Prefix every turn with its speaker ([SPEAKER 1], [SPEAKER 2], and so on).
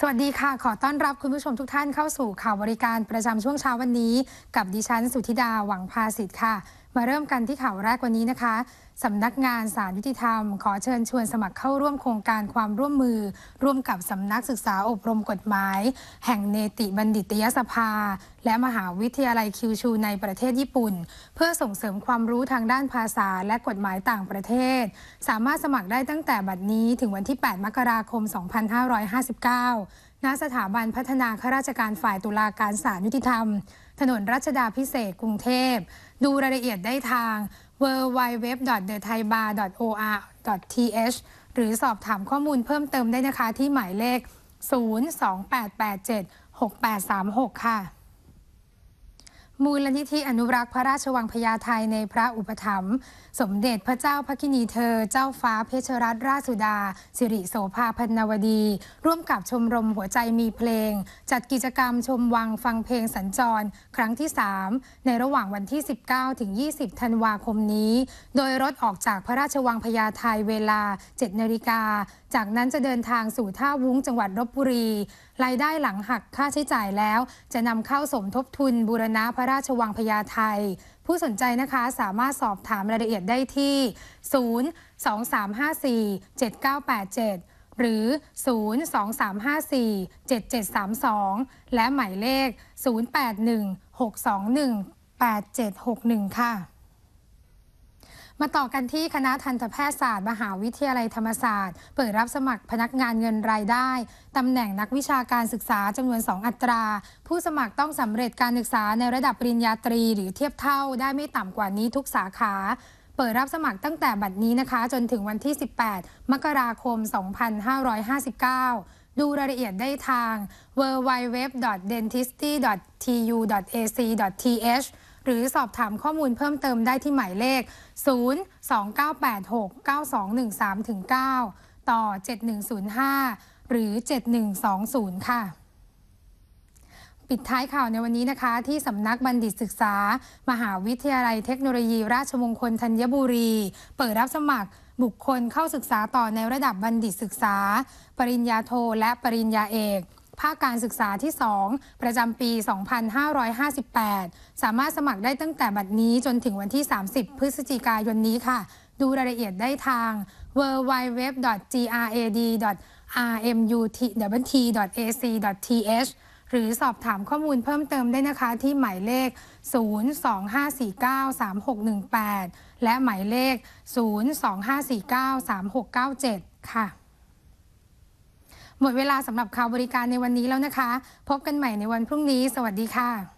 [SPEAKER 1] สวัสดีค่ะ ขอต้อนรับคุณผู้ชมทุกท่านเข้าสู่ข่าวบริการประจำช่วงเช้าวันนี้ กับดิฉันสุธิดาหวังพาสิทธิ์ค่ะมาเริ่มกันที่ข่าว แรกวันนี้นะคะสำนักงานสารยุติธรรมขอเชิญชวนสมัครเข้าร่วมโครงการความร่วมมือ ร่วมกับสำนักศึกษาอบรมกฎหมาย แห่งเนติบัณฑิตยสภา และมหาวิทยาลัยคิวชูในประเทศญี่ปุ่น เพื่อส่งเสริมความรู้ทางด้านภาษา และกฎหมายต่างประเทศ สามารถสมัครได้ตั้งแต่บัดนี้ถึงวันที่ 8 มกราคม 2559 ณ สถาบันพัฒนาข้าราชการฝ่ายตุลาการศาลยุติธรรมถนนรัชดาพิเศษกรุงเทพ ดูรายละเอียดได้ทาง w w w t h e t h a i b a r o r t h หรือสอบถามข้อมูลเพิ่มเติมได้นะคะ ที่หมายเลข 02887 6836 ค่ะมูลนิธิอนุรักษ์พระราชวังพญาไทในพระอุปถัมภ์สมเด็จพระเจ้าพระกินีเธอ เจ้าฟ้าเพชรรัตนราชสุดาสิริโสภาพันนวดี ร่วมกับชมรมหัวใจมีเพลง จัดกิจกรรมชมวังฟังเพลงสัญจร ครั้งที่ 3 ในระหว่างวันที่ 19ถึง20ธันวาคมนี้ โดยรถออกจากพระราชวังพญาไทเวลา7นาฬิกาจากนั้นจะเดินทางสู่ท่าวุ้งจังหวัดลบบุรีรายได้หลังหักค่าใช้จ่ายแล้ว จะนำเข้าสมทบทุนบูรณะพระระราชวังพญาไทผู้สนใจนะคะสามารถสอบถามรายละเอียดได้ที่ 023547987 หรือ 023547732 และหมายเลข 0816218761 ค่ะมาต่อกันที่คณะทันตแพทยศาสตร์มหาวิทยาลัยธรรมศาสตร์ เปิดรับสมัครพนักงานเงินรายได้ ตำแหน่งนักวิชาการศึกษา จำนวน 2 อัตรา ผู้สมัครต้องสำเร็จการศึกษาในระดับปริญญาตรีหรือเทียบเท่า ได้ไม่ต่ำกว่านี้ทุกสาขา เปิดรับสมัครตั้งแต่บัดนี้นะคะ จนถึงวันที่ 18 มกราคม 2559 ดูรายละเอียดได้ทาง w w w d e n t i s t y t u a c t h หรือสอบถามข้อมูลเพิ่มเติมได้ที่หมายเลข 029869213-9 ต่อ 7105 หรือ 7120 ค่ะ ปิดท้ายข่าวในวันนี้นะคะ ที่สำนักบัณฑิตศึกษา มหาวิทยาลัยเทคโนโลยีราชมงคลธัญบุรี เปิดรับสมัครบุคคลเข้าศึกษาต่อในระดับบัณฑิตศึกษา ปริญญาโท และปริญญาเอกภาคการศึกษาที่ 2 ประจำปี 2558 สามารถสมัครได้ตั้งแต่บัดนี้จนถึงวันที่ 30 พฤศจิกายนนี้ค่ะ ดูรายละเอียดได้ทาง www.grad.rmut.ac.th หรือสอบถามข้อมูลเพิ่มเติมได้นะคะ ที่หมายเลข 025493618 และหมายเลข 025493697 ค่ะหมดเวลาสำหรับข่าวบริการในวันนี้แล้วนะคะ พบกันใหม่ในวันพรุ่งนี้ สวัสดีค่ะ